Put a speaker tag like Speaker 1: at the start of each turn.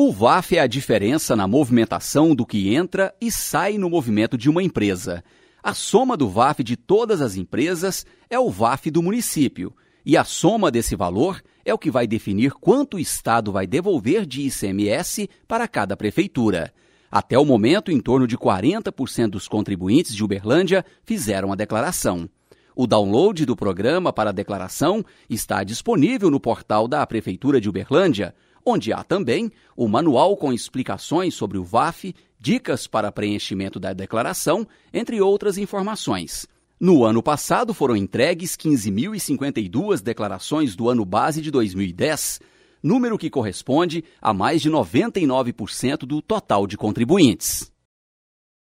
Speaker 1: O VAF é a diferença na movimentação do que entra e sai no movimento de uma empresa. A soma do VAF de todas as empresas é o VAF do município, e a soma desse valor é o que vai definir quanto o Estado vai devolver de ICMS para cada prefeitura. Até o momento, em torno de 40% dos contribuintes de Uberlândia fizeram a declaração. O download do programa para a declaração está disponível no portal da Prefeitura de Uberlândia onde há também o manual com explicações sobre o VAF, dicas para preenchimento da declaração, entre outras informações. No ano passado foram entregues 15.052 declarações do ano base de 2010, número que corresponde a mais de 99% do total de contribuintes.